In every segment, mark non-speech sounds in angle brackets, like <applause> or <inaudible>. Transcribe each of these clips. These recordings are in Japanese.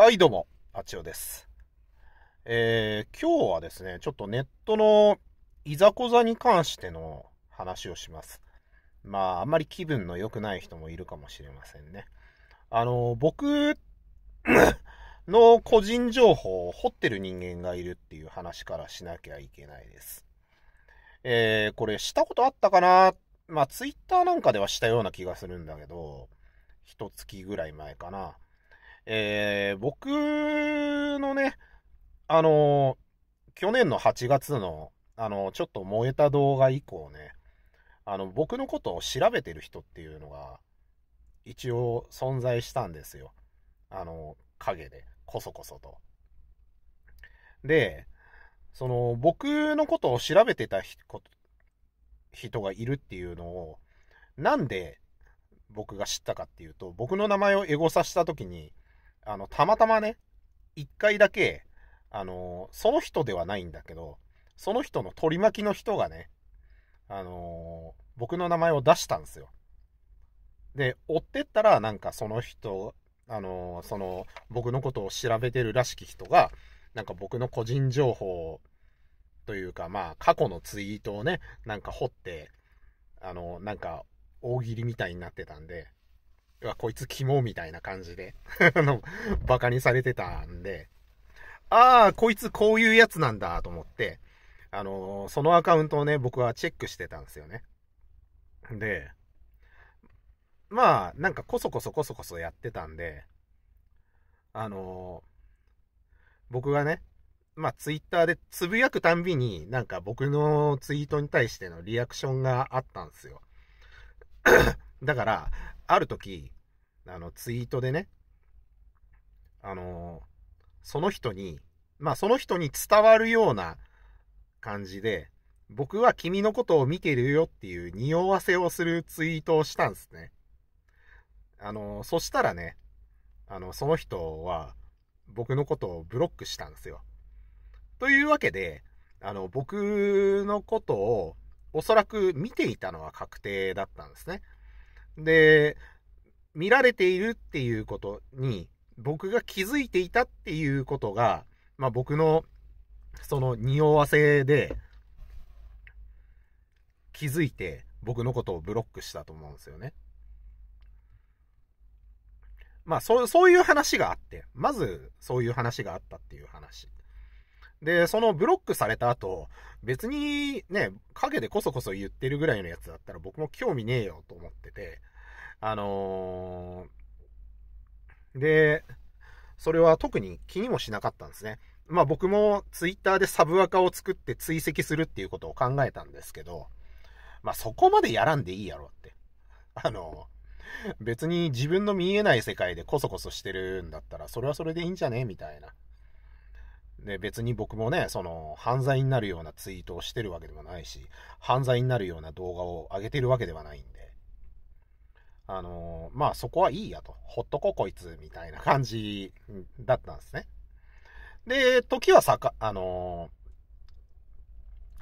はい、どうも、パチオです。えー、今日はですね、ちょっとネットのいざこざに関しての話をします。まあ、あんまり気分の良くない人もいるかもしれませんね。あの、僕 <coughs> の個人情報を掘ってる人間がいるっていう話からしなきゃいけないです。えー、これ、したことあったかなまあ、ツイッターなんかではしたような気がするんだけど、一月ぐらい前かな。えー、僕のね、あの去年の8月の、あのちょっと燃えた動画以降ね、あの、僕のことを調べてる人っていうのが、一応存在したんですよ。あの、影で、こそこそと。で、その、僕のことを調べてた人がいるっていうのを、なんで僕が知ったかっていうと、僕の名前をエゴサした時に、あの、たまたまね、一回だけ、あの、その人ではないんだけど、その人の取り巻きの人がね、あの僕の名前を出したんですよ。で、追ってったら、なんかその人、あのその、僕のことを調べてるらしき人が、なんか僕の個人情報というか、まあ、過去のツイートをね、なんか掘って、あのなんか、大喜利みたいになってたんで、わこいつ肝みたいな感じで <laughs> あの、バカにされてたんで、ああ、こいつこういうやつなんだと思って、あのー、そのアカウントをね、僕はチェックしてたんですよね。で、まあ、なんかこそこそこそこそやってたんで、あのー、僕がね、まあ、ツイッターでつぶやくたんびに、なんか僕のツイートに対してのリアクションがあったんですよ。<clears throat> だから、ある時、あの、ツイートでね、あの、その人に、まあ、その人に伝わるような感じで、僕は君のことを見てるよっていう匂わせをするツイートをしたんですね。あの、そしたらね、あの、その人は僕のことをブロックしたんですよ。というわけで、あの、僕のことをおそらく見ていたのは確定だったんですね。で、見られているっていうことに、僕が気づいていたっていうことが、まあ僕の、その匂わせで、気づいて僕のことをブロックしたと思うんですよね。まあそう、そういう話があって、まずそういう話があったっていう話。で、そのブロックされた後、別にね、影でこそこそ言ってるぐらいのやつだったら僕も興味ねえよと思ってて、あのー、で、それは特に気にもしなかったんですね。まあ僕もツイッターでサブアカを作って追跡するっていうことを考えたんですけど、まあそこまでやらんでいいやろって。あのー別に自分の見えない世界でコソコソしてるんだったら、それはそれでいいんじゃねみたいな。で、別に僕もね、その、犯罪になるようなツイートをしてるわけでもないし、犯罪になるような動画を上げてるわけではないんで、あのまあそこはいいやと、ほっとここいつ、みたいな感じだったんですね。で、時はさか、あの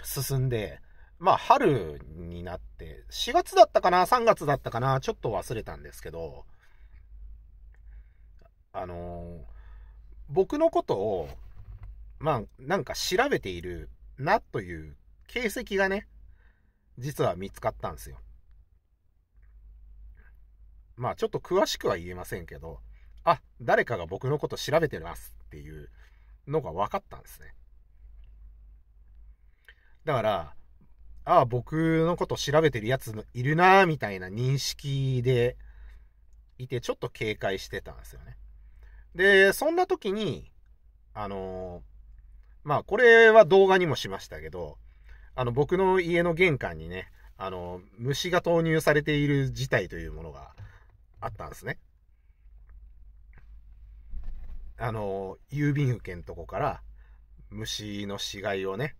進んで、まあ春になって、4月だったかな、3月だったかな、ちょっと忘れたんですけど、あの僕のことを、まあ、なんか調べているなという形跡がね、実は見つかったんですよ。まあ、ちょっと詳しくは言えませんけど、あ、誰かが僕のこと調べてますっていうのが分かったんですね。だから、ああ、僕のこと調べてるやついるなみたいな認識でいて、ちょっと警戒してたんですよね。で、そんな時に、あのーまあ、これは動画にもしましたけど、あの、僕の家の玄関にね、あの、虫が投入されている事態というものがあったんですね。あの、郵便受けんとこから虫の死骸をね、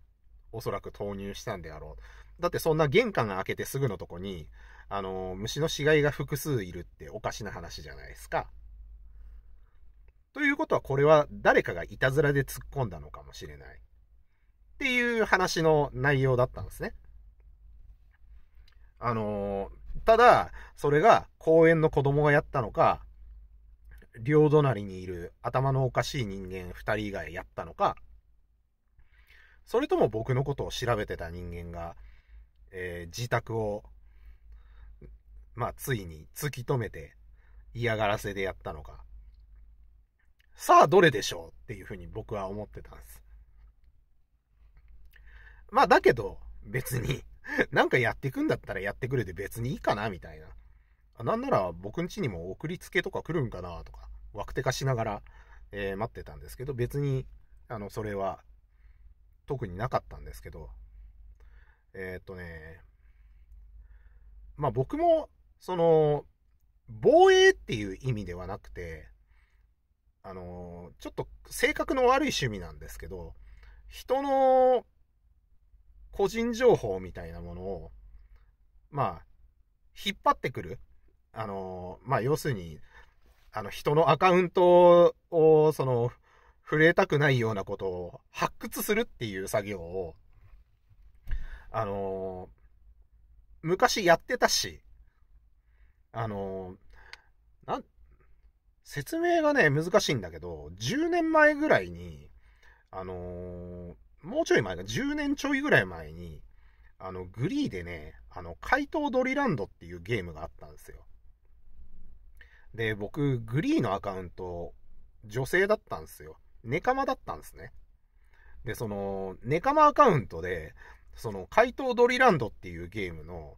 おそらく投入したんであろう。だってそんな玄関が開けてすぐのとこに、あの、虫の死骸が複数いるっておかしな話じゃないですか。ということはこれは誰かがいたずらで突っ込んだのかもしれない。っていう話の内容だったんですね。あのー、ただ、それが公園の子供がやったのか、両隣にいる頭のおかしい人間2人以外やったのか、それとも僕のことを調べてた人間が、えー、自宅を、まあ、ついに突き止めて嫌がらせでやったのか、さあどれでしょうっていうふうに僕は思ってたんです。まあだけど、別に、<laughs> なんかやってくんだったらやってくれて別にいいかなみたいな。なんなら僕ん家にも送りつけとか来るんかなとか、ワクテカしながら、えー、待ってたんですけど、別に、あの、それは、特になかったんですけど、えー、っとね、まあ僕も、その、防衛っていう意味ではなくて、あの、ちょっと性格の悪い趣味なんですけど、人の個人情報みたいなものを、まあ、引っ張ってくる。あの、まあ、要するに、あの、人のアカウントを、その、触れたくないようなことを発掘するっていう作業を、あの、昔やってたし、あの、説明がね、難しいんだけど、10年前ぐらいに、あのー、もうちょい前が10年ちょいぐらい前に、あの、グリーでね、あの、怪盗ドリランドっていうゲームがあったんですよ。で、僕、グリーのアカウント、女性だったんですよ。ネカマだったんですね。で、その、ネカマアカウントで、その、怪盗ドリランドっていうゲームの、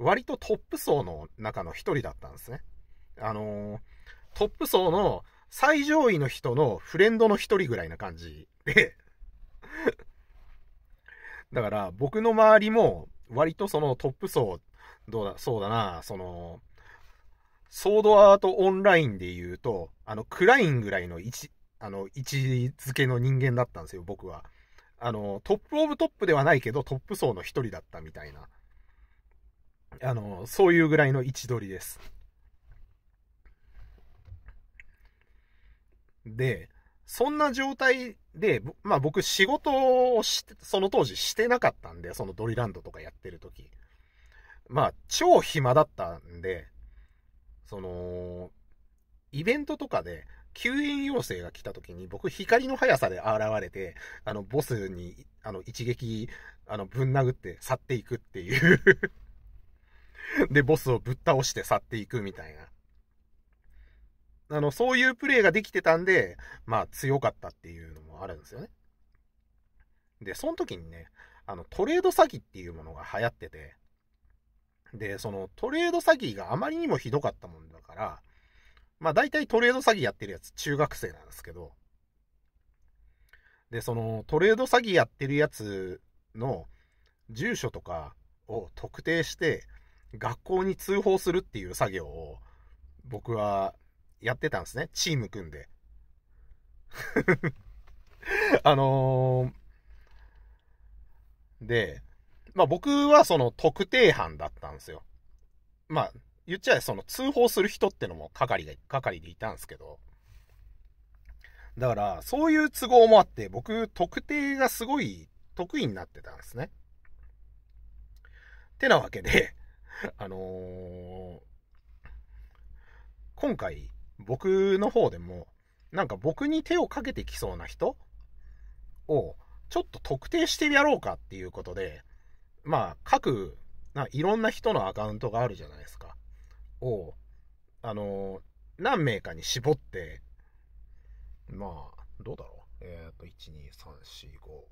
割とトップ層の中の一人だったんですね。あのートップ層の最上位の人のフレンドの一人ぐらいな感じで <laughs> だから僕の周りも割とそのトップ層、どうだ、そうだな、その、ソードアートオンラインで言うと、あの、クラインぐらいの位置、あの、位置づけの人間だったんですよ、僕は。あの、トップオブトップではないけど、トップ層の一人だったみたいな。あの、そういうぐらいの位置取りです。で、そんな状態で、まあ僕仕事をして、その当時してなかったんで、そのドリランドとかやってる時。まあ超暇だったんで、その、イベントとかで吸引要請が来た時に僕光の速さで現れて、あのボスに、あの一撃、あのぶん殴って去っていくっていう <laughs> で、ボスをぶっ倒して去っていくみたいな。あの、そういうプレーができてたんで、まあ強かったっていうのもあるんですよね。で、その時にね、あの、トレード詐欺っていうものが流行ってて、で、そのトレード詐欺があまりにもひどかったもんだから、まあ大体トレード詐欺やってるやつ中学生なんですけど、で、そのトレード詐欺やってるやつの住所とかを特定して学校に通報するっていう作業を僕はやってたんですね。チーム組んで。<laughs> あのー、で、まあ僕はその特定班だったんですよ。まあ、言っちゃえその通報する人ってのも係で、係でいたんですけど。だから、そういう都合もあって、僕、特定がすごい得意になってたんですね。ってなわけで、<laughs> あのー、今回、僕の方でも、なんか僕に手をかけてきそうな人を、ちょっと特定してやろうかっていうことで、まあ、各、ないろんな人のアカウントがあるじゃないですか。を、あの、何名かに絞って、まあ、どうだろう。えっ、と、1、2、3、4、5、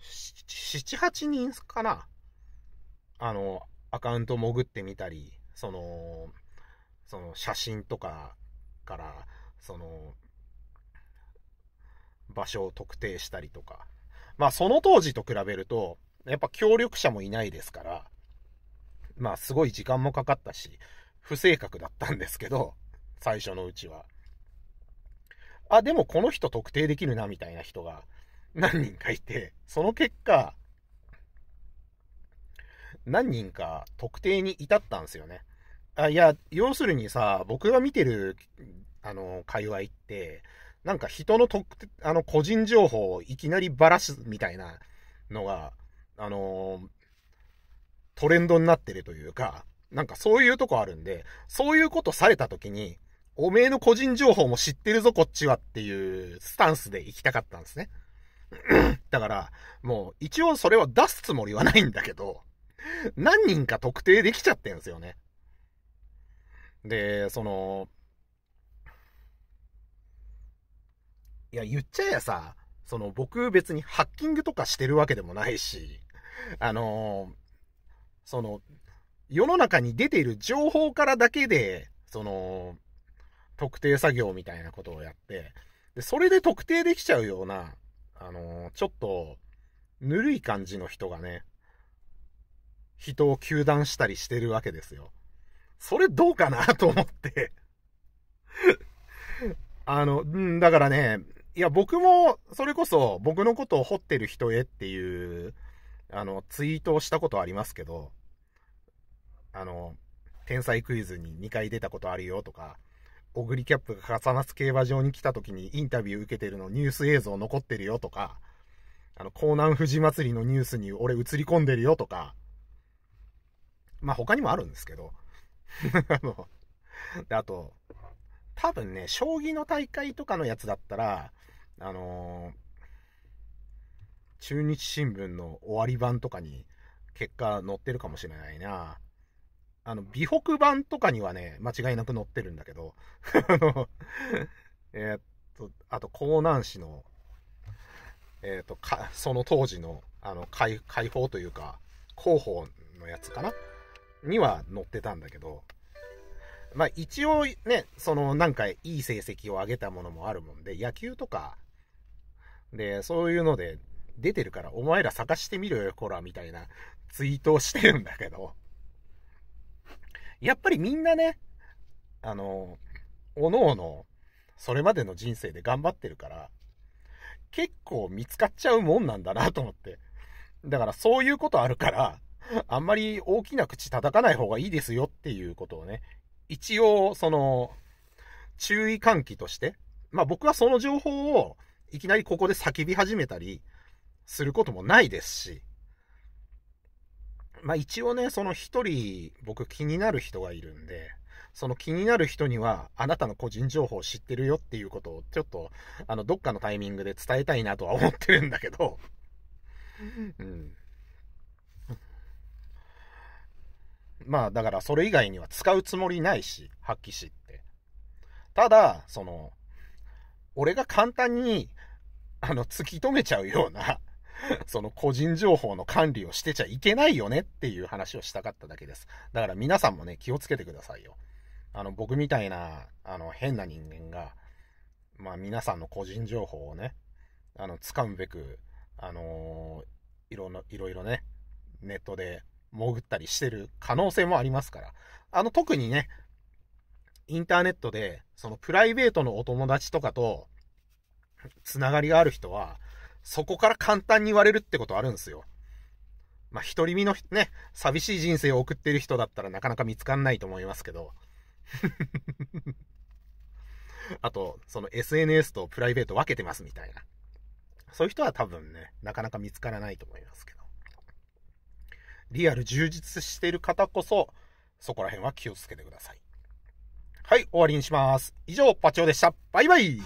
7、8人かな。あの、アカウント潜ってみたり、その、その写真とかから、その、場所を特定したりとか。まあその当時と比べると、やっぱ協力者もいないですから、まあすごい時間もかかったし、不正確だったんですけど、最初のうちは。あ、でもこの人特定できるなみたいな人が何人かいて、その結果、何人か特定に至ったんですよね。あいや、要するにさ、僕が見てる、あの、界隈って、なんか人の特、あの、個人情報をいきなりばらすみたいなのが、あの、トレンドになってるというか、なんかそういうとこあるんで、そういうことされた時に、おめえの個人情報も知ってるぞ、こっちはっていうスタンスで行きたかったんですね。<clears throat> だから、もう一応それは出すつもりはないんだけど、何人か特定できちゃってんすよね。で、その、いや、言っちゃえやさ、その僕別にハッキングとかしてるわけでもないし、あのその、世の中に出ている情報からだけで、その、特定作業みたいなことをやって、で、それで特定できちゃうような、あのちょっと、ぬるい感じの人がね、人を糾弾したりしてるわけですよ。それどうかなと思って <laughs> あの、うん、だからね、いや、僕も、それこそ、僕のことを掘ってる人へっていう、あの、ツイートをしたことありますけど、あの、天才クイズに2回出たことあるよとか、オグリキャップが笠松競馬場に来た時にインタビュー受けてるのニュース映像残ってるよとか、あの、江南富士祭りのニュースに俺映り込んでるよとか、まあ他にもあるんですけど、<laughs> あの、で、あと、多分ね、将棋の大会とかのやつだったら、あのー、中日新聞の終わり版とかに結果載ってるかもしれないな。あの、美北版とかにはね、間違いなく載ってるんだけど、<laughs> あの、えっと、あと、江南市の、えー、っと、か、その当時の、あの、解放というか、広報のやつかなには載ってたんだけど、まあ一応ね、そのなんかいい成績を上げたものもあるもんで、野球とか、で、そういうので出てるから、お前ら探してみろよ、こら、みたいなツイートをしてるんだけど、やっぱりみんなね、あの、おのおの、それまでの人生で頑張ってるから、結構見つかっちゃうもんなんだなと思って。だからそういうことあるから、<laughs> あんまり大きな口叩かない方がいいですよっていうことをね、一応、その、注意喚起として、まあ僕はその情報をいきなりここで叫び始めたりすることもないですし、まあ一応ね、その一人僕気になる人がいるんで、その気になる人にはあなたの個人情報を知ってるよっていうことをちょっと、あの、どっかのタイミングで伝えたいなとは思ってるんだけど、うん。まあだからそれ以外には使うつもりないし、発揮士って。ただ、その、俺が簡単に、あの、突き止めちゃうような、<laughs> その個人情報の管理をしてちゃいけないよねっていう話をしたかっただけです。だから皆さんもね、気をつけてくださいよ。あの、僕みたいな、あの、変な人間が、まあ皆さんの個人情報をね、あの、掴むべく、あのー、いろいろね、ネットで潜ったりしてる可能性もありますから。あの、特にね、インターネットで、そのプライベートのお友達とかと、つながりがある人は、そこから簡単に言われるってことあるんですよ。まあ、独り身のね、寂しい人生を送ってる人だったらなかなか見つかんないと思いますけど。<laughs> あと、その SNS とプライベート分けてますみたいな。そういう人は多分ね、なかなか見つからないと思いますけど。リアル充実している方こそ、そこら辺は気をつけてください。はい、終わりにします。以上、パチオでした。バイバイ